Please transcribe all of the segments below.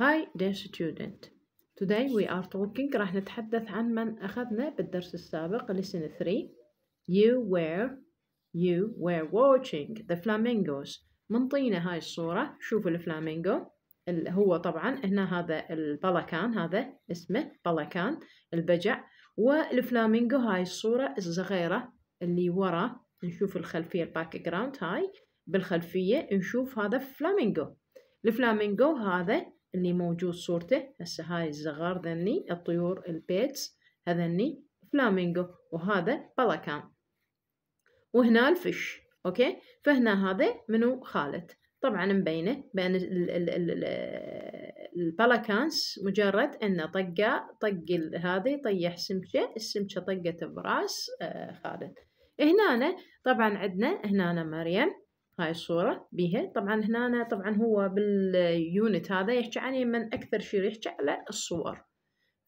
هاي dear student Today we are talking راح نتحدث عن من أخذنا بالدرس السابق Lesson 3 You were You were watching the flamingos منطينا هاي الصورة شوف الفلامينجو هو طبعا هنا هذا البلكان هذا اسمه بلكان البجع والفلامينغو هاي الصورة الصغيرة اللي ورا نشوف الخلفية الباك جراوند هاي بالخلفية نشوف هذا فلامينغو الفلامينغو هذا اللي موجود صورته هسه هاي الزغار ذني الطيور البيتس هذني فلامينغو وهذا بلاكان وهنا الفش اوكي فهنا هذا منو خالد طبعا مبينه بان البلاكانس مجرد انه طقه طق هذه طيح سمكه السمكه طقت براس آه، خالد هنا طبعا عندنا هنا مريم هاي الصورة بيها طبعا هنا أنا طبعا هو باليونت هذا يحكي عن من أكثر شيء يحكي على الصور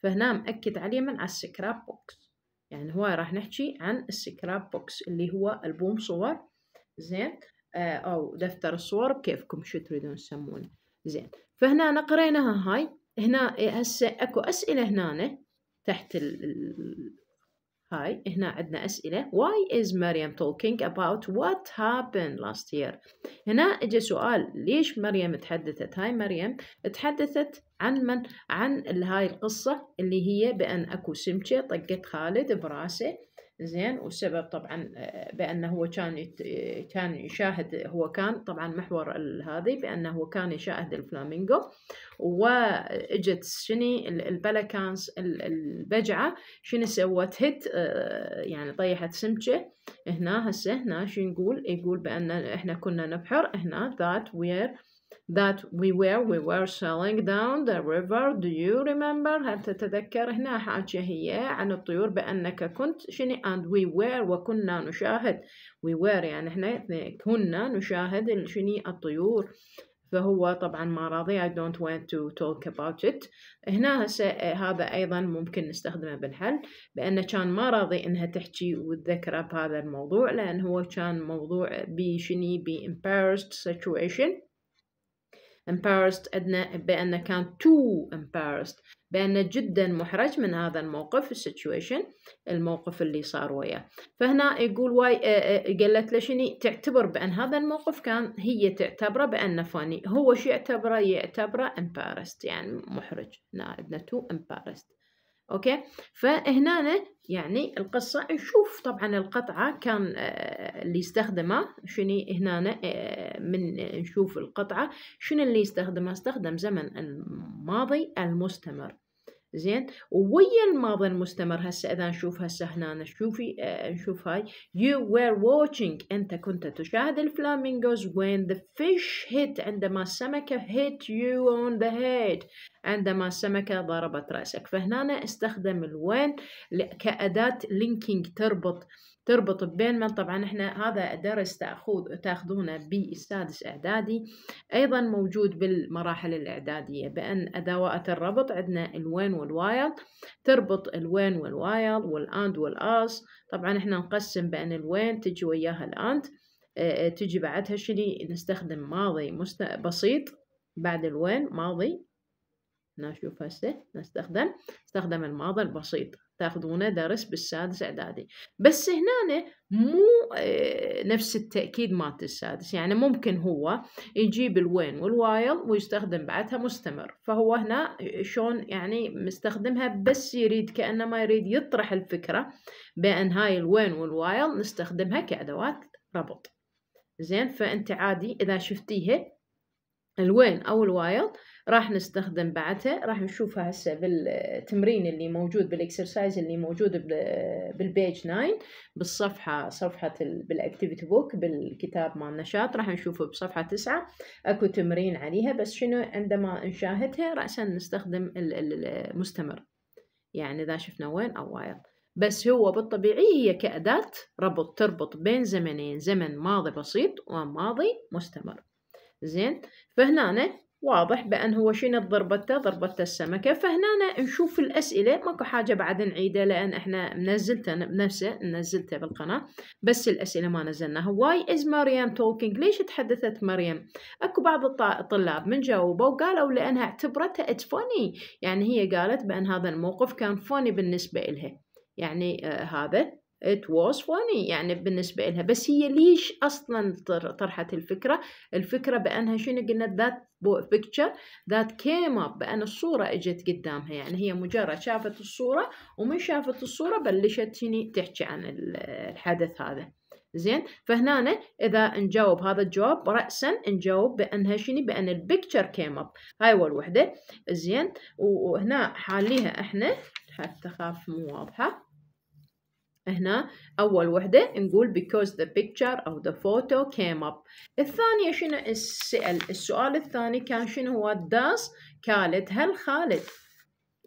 فهنا مأكد عليه من على السكراب بوكس يعني هو راح نحكي عن السكراب بوكس اللي هو ألبوم صور زين آه أو دفتر الصور بكيفكم شو تريدون تسمونه زين فهنا قريناها هاي هنا هسه اكو اسئله هنا تحت هاي هنا عندنا أسئلة Why is مريم talking about what happened last year هنا اجى سؤال ليش مريم تحدثت هاي مريم تحدثت عن من عن هاي القصة اللي هي بأن أكو سمكة طقت خالد براسه زين والسبب طبعا آه، بانه هو كان كان يشاهد هو كان طبعا محور هذه بانه هو كان يشاهد الفلامينغو واجت شني البلكانس البجعه شنو سوت هيت آه، يعني طيحت سمكه هنا هسه هنا شنو نقول يقول بان احنا كنا نبحر هنا ذات وير that we were we were sailing down the river do you remember هل تتذكر هنا حاجة هي عن الطيور بأنك كنت شني and we were وكنا نشاهد we were يعني هنا كنا نشاهد شني الطيور فهو طبعا ما راضي I don't want to talk about it هنا هذا أيضا ممكن نستخدمه بالحل بأن كان ما راضي إنها تحكي وتذكر بهذا الموضوع لأن هو كان موضوع بشني ب embarrassed situation embarrassed بأن كان too embarrassed بأن جدا محرج من هذا الموقف situation الموقف اللي صار وياه فهنا يقول واي قالت له شني تعتبر بأن هذا الموقف كان هي تعتبره بأنه فاني هو شو يعتبره يعتبره embarrassed يعني محرج هنا عندنا too embarrassed أوكي فهنا يعني القصة نشوف طبعا القطعة كان آه، اللي استخدمه شني هنا آه، من نشوف القطعة شنو اللي استخدمه استخدم زمن الماضي المستمر زين ويا الماضي المستمر هسه اذا نشوف هسه هنا شوفي آه نشوف هاي you were watching انت كنت تشاهد الفلامينغوز when the fish hit عندما السمكة hit you on the head عندما السمكة ضربت رأسك فهنا استخدم الوين كأداة لينكينج تربط تربط بين من طبعا احنا هذا درس تأخذ تاخذونه بالسادس إعدادي أيضا موجود بالمراحل الإعدادية بأن أدوات الربط عندنا الوين والوايل تربط الوين والوايل والأند والآس طبعا احنا نقسم بأن الوين تجي وياها الأند آه، تجي بعدها شني نستخدم ماضي مست... بسيط بعد الوين ماضي نشوف هسه نستخدم نستخدم الماضي البسيط تاخذونه درس بالسادس اعدادي بس هنا مو آه، نفس التاكيد مالت السادس يعني ممكن هو يجيب الوين والوايل ويستخدم بعدها مستمر فهو هنا آه، شلون يعني مستخدمها بس يريد كانما يريد يطرح الفكره بان هاي الوين والوايل نستخدمها كادوات ربط زين فانت عادي اذا شفتيها الوين او الوايل راح نستخدم بعدها راح نشوفها هسه بالتمرين اللي موجود بالاكسرسايز اللي موجود بالبيج 9 بالصفحة صفحة بالاكتيفيتي بوك بالكتاب مال النشاط راح نشوفه بصفحة 9 اكو تمرين عليها بس شنو عندما نشاهدها رأسا نستخدم المستمر يعني اذا شفنا وين او وايد بس هو بالطبيعي هي كأداة ربط تربط بين زمنين زمن ماضي بسيط وماضي مستمر زين فهنا واضح بأن هو شنو ضربته ضربته السمكة فهنا نشوف الأسئلة ماكو حاجة بعد نعيدها لأن احنا منزلته بنفسه نزلته بالقناة بس الأسئلة ما نزلناها واي از مريم توكينج ليش تحدثت مريم أكو بعض الطلاب من جاوبوا وقالوا لأنها اعتبرتها ات فوني يعني هي قالت بأن هذا الموقف كان فوني بالنسبة إلها يعني آه هذا it was funny يعني بالنسبة لها بس هي ليش أصلا طرحت الفكرة الفكرة بأنها شنو قلنا that picture that came up بأن الصورة إجت قدامها يعني هي مجرد شافت الصورة ومن شافت الصورة بلشت هني تحكي عن الحدث هذا زين فهنا اذا نجاوب هذا الجواب راسا نجاوب بانها شنو بان البكتشر كيم اب هاي اول وحده زين وهنا حاليها احنا حتى خاف مو واضحه هنا أول وحدة نقول because the picture of the photo came up الثانية شنو السؤال السؤال الثاني كان شنو هو does كالت هل خالد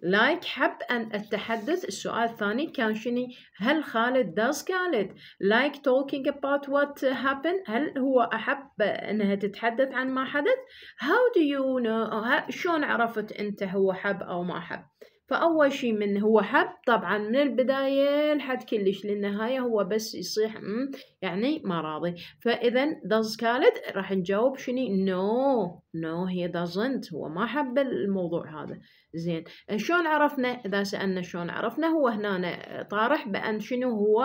like حب أن أتحدث السؤال الثاني كان شنو هل خالد does خالد like talking about what happened هل هو أحب أنها تتحدث عن ما حدث how do you know شلون عرفت أنت هو حب أو ما حب فأول شي من هو حب طبعا من البداية لحد كلش للنهاية هو بس يصيح يعني ما راضي فإذا does كالت راح نجاوب شني no no هي doesn't هو ما حب الموضوع هذا زين شلون عرفنا إذا سألنا شلون عرفنا هو هنا طارح بأن شنو هو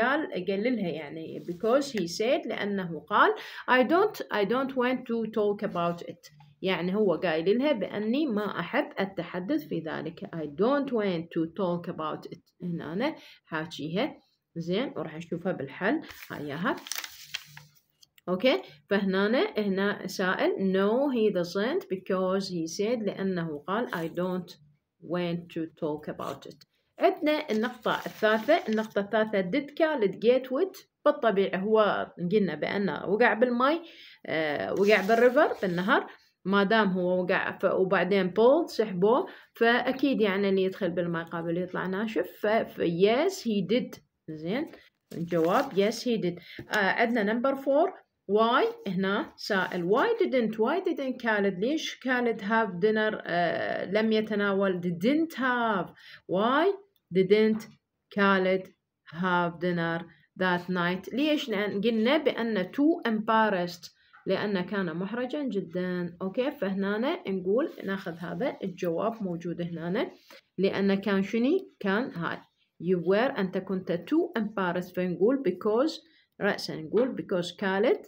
قال قال لها يعني because he said لأنه قال I don't I don't want to talk about it يعني هو قايل لها بأني ما أحب التحدث في ذلك I don't want to talk about it هنا أنا حاجيها زين وراح نشوفها بالحل هياها اوكي فهنا هنا سائل no he doesn't because he said لأنه قال I don't want to talk about it عندنا النقطة الثالثة النقطة الثالثة did Khaled get wet بالطبيعة هو قلنا بأنه وقع بالماء آه، وقع بالريفر بالنهر ما دام هو وقع ف... وبعدين بولد سحبوه فاكيد يعني اللي يدخل بالماء قابل يطلع ناشف ف ف... yes he did زين الجواب yes he did آه, عندنا نمبر فور why هنا سائل why didn't why didn't Khaled ليش Khaled have dinner آه لم يتناول didn't have why didn't Khaled have dinner that night ليش لأن قلنا بأن تو embarrassed لأنه كان محرجا جدا أوكي فهنا نقول ناخذ هذا الجواب موجود هنا لأنه كان شني كان هاي you were أنت كنت too embarrassed فنقول because رأسا نقول because Khaled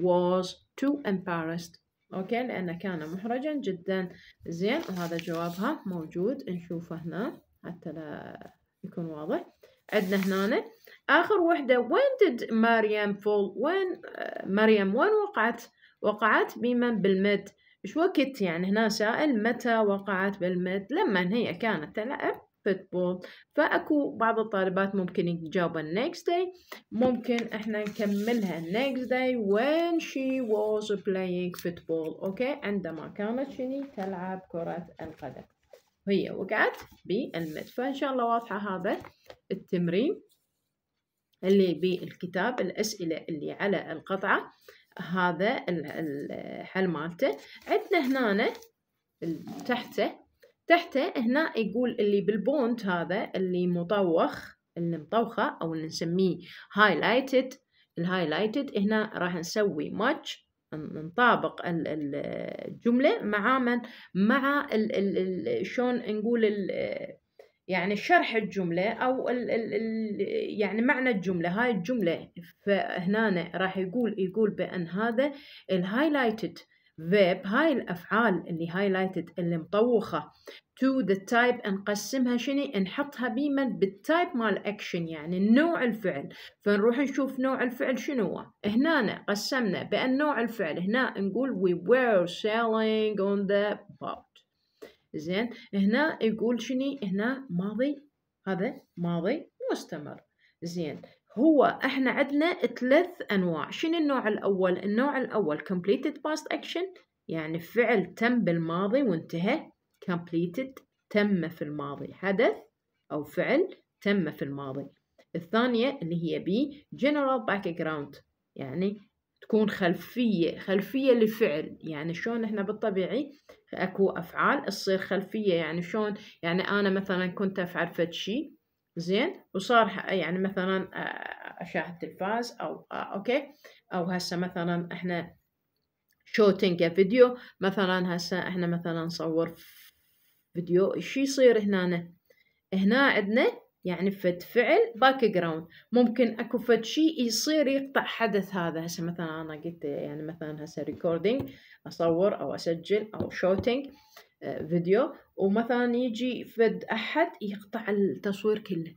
was too embarrassed أوكي لأنه كان محرجا جدا زين وهذا جوابها موجود نشوفه هنا حتى لا يكون واضح عندنا هنا آخر وحدة وين did مريم فول وين آه، مريم وين وقعت وقعت بمن بالمد إيش وقت يعني هنا سائل متى وقعت بالمد لما هي كانت تلعب فوتبول فأكو بعض الطالبات ممكن يجاوبها next day ممكن احنا نكملها next day when she was playing football أوكي عندما كانت شني تلعب كرة القدم هي وقعت بالمد فإن شاء الله واضحة هذا التمرين اللي بالكتاب الأسئلة اللي على القطعة هذا الحل مالته عندنا هنا تحته تحته هنا يقول اللي بالبونت هذا اللي مطوخ اللي مطوخة أو اللي نسميه highlighted الهايلايتد هنا راح نسوي ماتش نطابق الجملة مع من مع ال ال ال شلون نقول يعني شرح الجملة أو الـ الـ ال يعني معنى الجملة هاي الجملة فهنا راح يقول يقول بأن هذا الهايلايتد فيب هاي الأفعال اللي هايلايتد اللي مطوخة to the type نقسمها شني نحطها بيما بالتايب مال اكشن يعني نوع الفعل فنروح نشوف نوع الفعل شنو هو هنا قسمنا بأن نوع الفعل هنا نقول we were sailing on the boat زين هنا يقول شني هنا ماضي هذا ماضي مستمر زين هو احنا عندنا ثلاث انواع شنو النوع الاول النوع الاول completed past action يعني فعل تم بالماضي وانتهى completed تم في الماضي حدث او فعل تم في الماضي الثانية اللي هي بي general background يعني تكون خلفية خلفية لفعل يعني شلون احنا بالطبيعي اكو افعال تصير خلفية يعني شلون يعني انا مثلا كنت افعل فد شي زين وصار يعني مثلا اشاهد تلفاز او اوكي او هسه مثلا احنا شوتينج فيديو مثلا هسه احنا مثلا نصور فيديو شي يصير هنا هنا عندنا يعني فد فعل باك جراوند ممكن اكو فد شيء يصير يقطع حدث هذا هسه مثلا انا قلت يعني مثلا هسه ريكوردينج اصور او اسجل او شوتينج فيديو آه، ومثلا يجي فد احد يقطع التصوير كله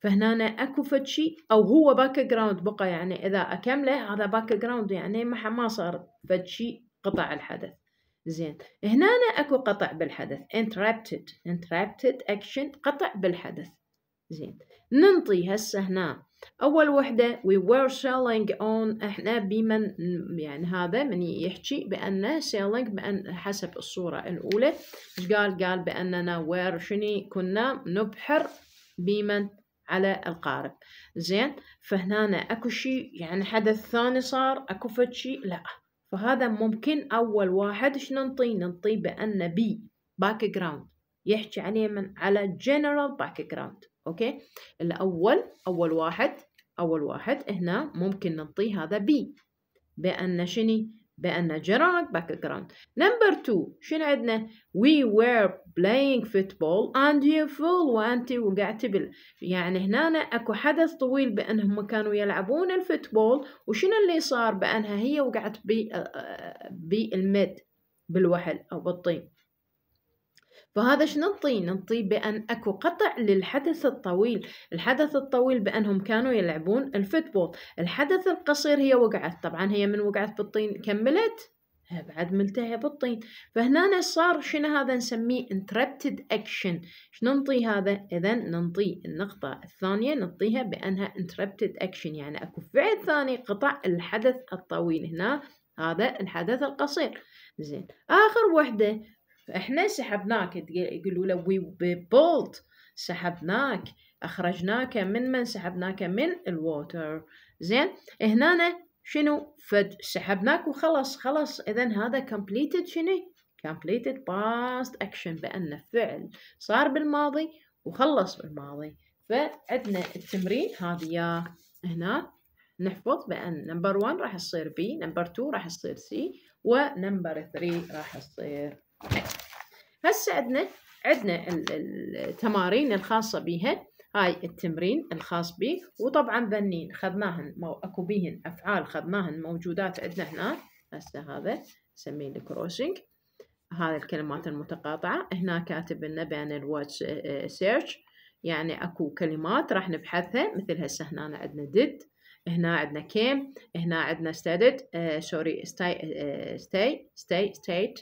فهنا اكو فد شيء او هو باك جراوند بقى يعني اذا اكمله هذا باك جراوند يعني ما ما صار فد شيء قطع الحدث زين هنا اكو قطع بالحدث interrupted interrupted action قطع بالحدث زين ننطي هسه هنا أول وحدة وي وير سيلينج اون احنا بمن يعني هذا من يحكي بأن سيلينج بأن حسب الصورة الأولى ايش قال قال بأننا وير شني كنا نبحر بمن على القارب زين فهنا اكو شيء يعني حدث ثاني صار اكو فد شيء لا فهذا ممكن اول واحد ايش ننطي ننطي بان بي باك جراوند يحكي عليه من على جنرال باك جراوند اوكي الاول اول واحد اول واحد هنا ممكن نعطي هذا بي بان شني بان جنرال باك جراوند نمبر 2 شنو عندنا وي وير بلاينج فوتبول اند يو فول وانت وقعتي بال يعني هنا اكو حدث طويل بانهم كانوا يلعبون الفوتبول وشنو اللي صار بانها هي وقعت آه، آه، بالمد بالوحل او بالطين فهذا شنو ننطي ننطي بأن أكو قطع للحدث الطويل الحدث الطويل بأنهم كانوا يلعبون الفوتبول الحدث القصير هي وقعت طبعا هي من وقعت بالطين كملت بعد ملتهي بالطين فهنا صار شنو هذا نسميه interrupted action شنو ننطي هذا اذا ننطي النقطة الثانية ننطيها بانها interrupted action يعني اكو فعل ثاني قطع الحدث الطويل هنا هذا الحدث القصير زين اخر وحدة فإحنا سحبناك يقولوا له وي بولد سحبناك أخرجناك من من سحبناك من الووتر زين هنا شنو فد سحبناك وخلص خلص إذا هذا completed شنو completed باست اكشن بأنه فعل صار بالماضي وخلص بالماضي فعندنا التمرين هذه هنا نحفظ بأن نمبر 1 راح تصير بي نمبر 2 راح تصير سي ونمبر 3 راح تصير X هسه عندنا عندنا التمارين الخاصة بها هاي التمرين الخاص به وطبعا بنين خذناهن مو اكو بيهن افعال خذناهن موجودات عندنا هنا هسه هذا نسميه الكروسنج هذا الكلمات المتقاطعة هنا كاتب لنا بين الواتش آه، سيرش آه، يعني اكو كلمات راح نبحثها مثل هسه هنا عندنا did هنا عندنا كيم هنا عندنا ستيد سوري ستاي ستاي ستاي ستيت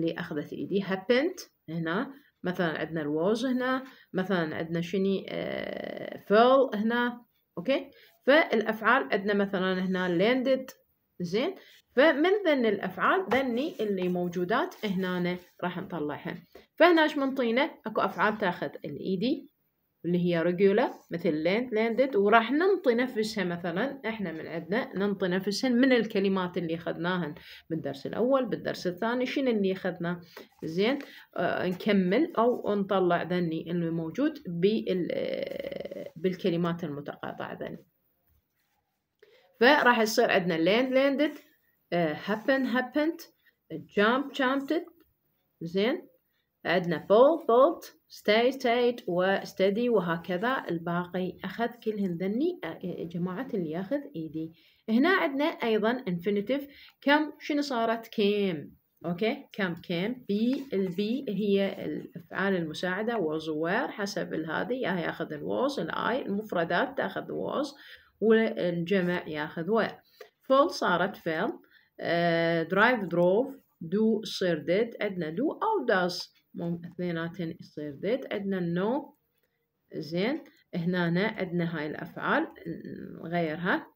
اللي أخذت إيدي happened هنا مثلا عندنا الواز هنا مثلا عندنا شني fell آه، هنا أوكي فالأفعال عندنا مثلا هنا landed زين فمن ذن الأفعال ذني اللي موجودات هنا راح نطلعها فهنا ايش منطينا أكو أفعال تاخذ الإيدي اللي هي رجولة مثل لاند لاندد وراح ننطي نفسها مثلا احنا من عندنا ننطي نفسها من الكلمات اللي اخذناها بالدرس الاول بالدرس الثاني شنو اللي اخذناه زين آه نكمل او نطلع ذني الموجود بالكلمات المتقاطعه ذني فراح يصير عندنا لاند لاندد هابن هابنت جامب جامبت زين عندنا فول thought ستاي ستايت و ستادي وهكذا الباقي أخذ كلهن ذني آه، جماعة اللي ياخذ إيدي هنا عندنا أيضا infinitive كم شنو صارت كيم اوكي كم كيم بي البي هي الافعال المساعده was were حسب هذه يا ياخذ الواز الاي المفردات تاخذ was والجمع ياخذ were فول صارت فيل درايف دروف دو صير ديد عندنا دو او داز مهم اثنيناتن يصير ديت عندنا نو زين هنا عندنا هاي الافعال نغيرها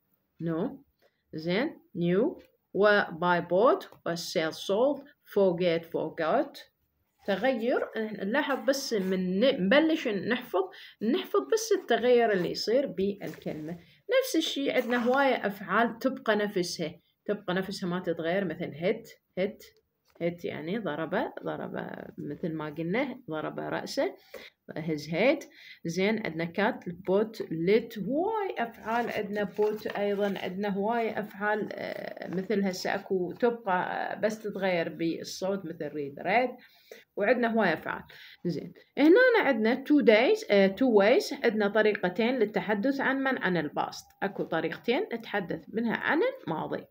نو زين نيو وباي بوت سيل سولد فورجيت فورجوت تغير نلاحظ بس من نبلش نحفظ نحفظ بس التغير اللي يصير بالكلمة نفس الشيء عندنا هواية أفعال تبقى نفسها تبقى نفسها ما تتغير مثل هيت هيت هيت يعني ضرب ضرب مثل ما قلنا ضرب رأسه هجهيت زين عندنا كات بوت ليت هواي افعال عندنا بوت ايضا عندنا هواي افعال آه، مثل هسه اكو تبقى آه، بس تتغير بالصوت مثل ريد ريد وعندنا هواي افعال زين هنا عندنا تو دايز آه، تو ويز عندنا طريقتين للتحدث عن من عن الباست اكو طريقتين نتحدث منها عن الماضي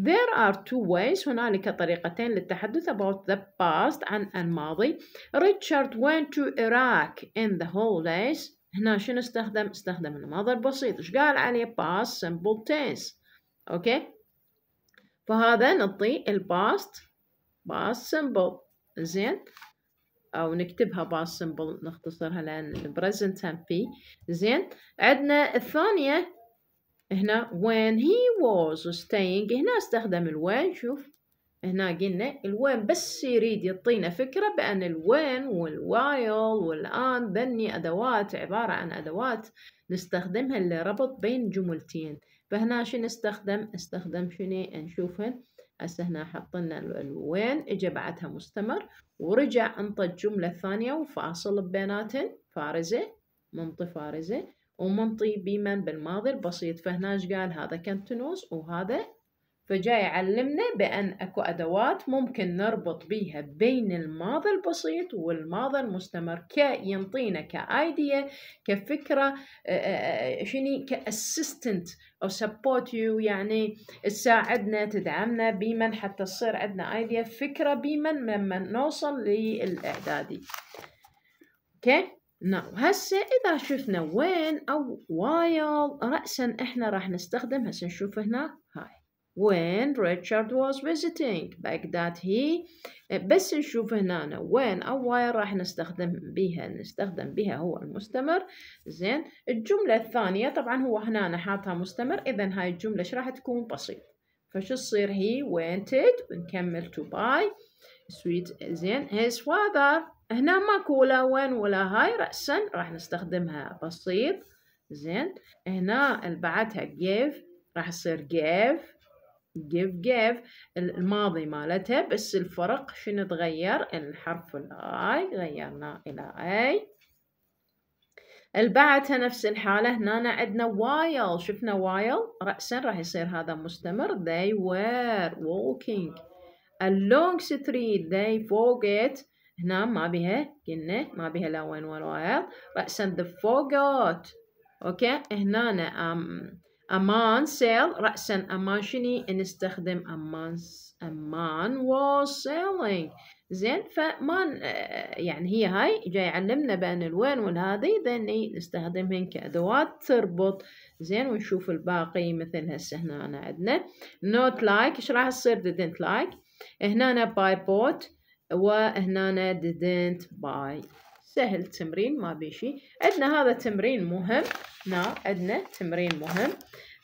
There are two ways هنالك طريقتين للتحدث about the past عن الماضي Richard went to Iraq back in the holidays هنا شنو استخدم استخدم الماضي البسيط ايش قال عليه past simple tense اوكي فهذا نعطي الباست past simple زين او نكتبها past simple نختصرها لان present هم في زين عندنا الثانيه هنا when he was staying هنا استخدم الوين شوف هنا قلنا الوين بس يريد يعطينا فكرة بأن الوين والوايل والآن ذني أدوات عبارة عن أدوات نستخدمها لربط بين جملتين فهنا شو نستخدم استخدم شنو نشوفهن هسه هنا حط لنا الوين اجى بعدها مستمر ورجع انطى الجملة الثانية وفاصل بيناتهن فارزة منطي فارزة ومنطي بمن بالماضي البسيط فهنا ايش قال هذا كنتنوز وهذا فجاي يعلمنا بأن أكو أدوات ممكن نربط بيها بين الماضي البسيط والماضي المستمر كينطينا كأيديا كفكرة آه، آه، آه، شني كأسيستنت أو سبورت يو يعني تساعدنا تدعمنا بمن حتى تصير عندنا أيديا فكرة بمن لما نوصل للإعدادي أوكي نعم هسه إذا شفنا وين أو وايل رأسا إحنا راح نستخدم هسه نشوف هنا when Richard was visiting Baghdad he eh, بس نشوف هنا when where راح نستخدم بها نستخدم بها هو المستمر زين الجملة الثانية طبعا هو هنا حاطها مستمر إذا هاي الجملة إيش راح تكون بسيط فشو تصير he wanted ونكمل to buy sweet زين his father هنا ماكو لا وين ولا هاي رأسا راح نستخدمها بسيط زين هنا بعدها give راح تصير give جيف جيف الماضي مالتها بس الفرق شنو تغير الحرف الاي غيرناه الى اي البعتها نفس الحالة هنا عندنا while شفنا while رأسا راح يصير هذا مستمر they were walking along street they forget هنا ما بها قلنا ما بها لا وين while رأسا the forgot اوكي هنا أم أمان سيل رأسا أمان شني نستخدم أمان أمان was selling زين فمان آه، يعني هي هاي جاي علمنا بأن الوين والهذي ذني إيه، نستخدمهن كأدوات تربط زين ونشوف الباقي مثل هسه هنا أنا عندنا not like إيش راح تصير didn't like هنا أنا buy bought وهنا أنا didn't buy سهل التمرين ما بيشي عندنا هذا تمرين مهم نا عندنا تمرين مهم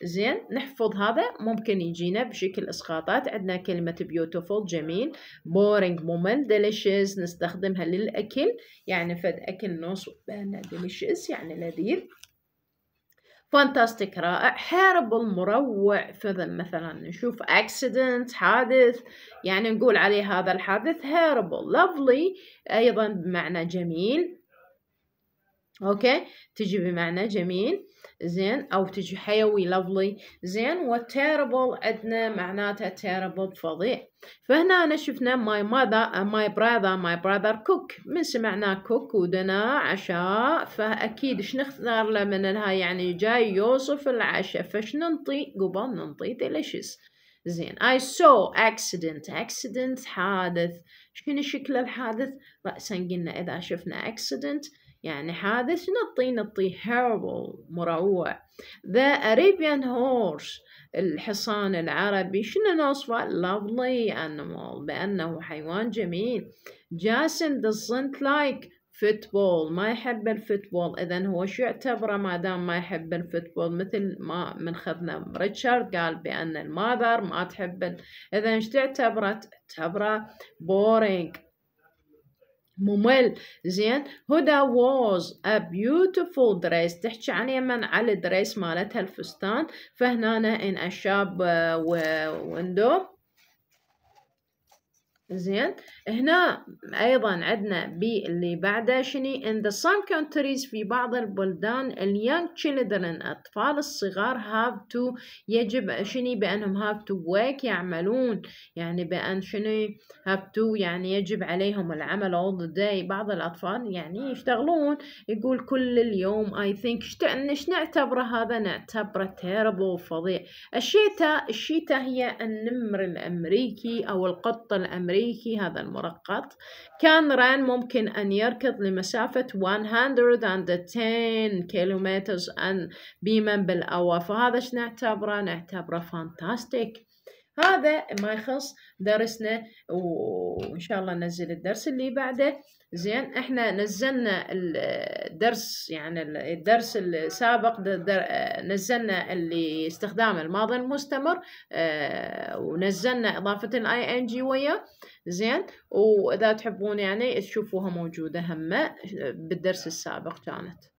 زين نحفظ هذا ممكن يجينا بشكل اسقاطات عندنا كلمة بيوتيفول جميل بورينج مومن ديليشيز نستخدمها للأكل يعني فد أكل نص بالنا يعني لذيذ فانتاستيك رائع حيربل مروع فذن مثلا نشوف اكسيدنت حادث يعني نقول عليه هذا الحادث هيربل لفلي ايضا بمعنى جميل اوكي تجي بمعنى جميل زين او تجي حيوي لفلي زين وتيربل عندنا معناته تيربل فظيع فهنا أنا شفنا ماي ماذا ماي براذر ماي براذر كوك من سمعنا كوك ودنا عشاء فاكيد ايش نختار له من هاي يعني جاي يوصف العشاء فاش ننطي قبل ننطي ديليشس زين I saw accident accident حادث شنو شكل الحادث رأسا قلنا إذا شفنا accident يعني هذا شنو نطي نطي هيربل مروع ذا اريبيان هورس الحصان العربي شنو نوصفه لافلي انيمال بأنه حيوان جميل جاسن doesn't لايك فوتبول ما يحب الفوتبول اذا هو شو يعتبره ما دام ما يحب الفوتبول مثل ما من خذنا ريتشارد قال بان المادر ما تحب اذا ايش تعتبره تعتبره بورينج ممل زين هدى was a beautiful dress تحكي عن يمن على الدريس مالتها الفستان فهنا ان الشاب ويندو زين هنا ايضا عندنا بي اللي بعده شني in the some countries في بعض البلدان young children الاطفال الصغار have to يجب شني بانهم have to work يعملون يعني بان شني have to يعني يجب عليهم العمل all the day بعض الاطفال يعني يشتغلون يقول كل اليوم I think ايش نعتبره هذا نعتبره terrible فظيع الشيتا الشيتا هي النمر الامريكي او القط الامريكي شريكي هذا المرقط كان ران ممكن أن يركض لمسافة 110 كيلومتر بما بالأوا فهذا شنعتبره نعتبره فانتاستيك هذا ما يخص درسنا وان شاء الله ننزل الدرس اللي بعده زين احنا نزلنا الدرس يعني الدرس السابق نزلنا اللي استخدام الماضي المستمر آه، ونزلنا اضافه الاي ان جي وياه زين واذا تحبون يعني تشوفوها موجوده هم آه، بالدرس السابق كانت